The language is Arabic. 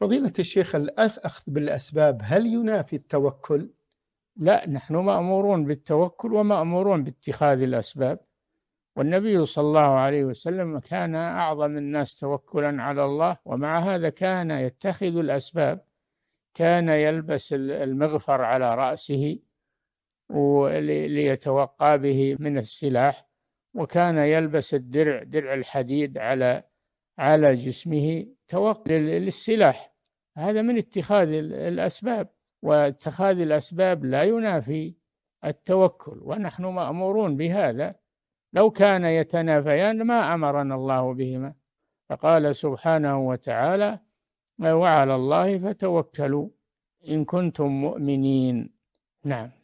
فضيلة الشيخ الأخذ بالأسباب هل ينافي التوكل؟ لا نحن مأمورون بالتوكل ومأمورون باتخاذ الأسباب والنبي صلى الله عليه وسلم كان أعظم الناس توكلا على الله ومع هذا كان يتخذ الأسباب كان يلبس المغفر على رأسه ليتوقى به من السلاح وكان يلبس الدرع درع الحديد على على جسمه توقف للسلاح هذا من اتخاذ الأسباب واتخاذ الأسباب لا ينافي التوكل ونحن مأمورون بهذا لو كان يتنافيان ما أمرنا الله بهما فقال سبحانه وتعالى وعلى الله فتوكلوا إن كنتم مؤمنين نعم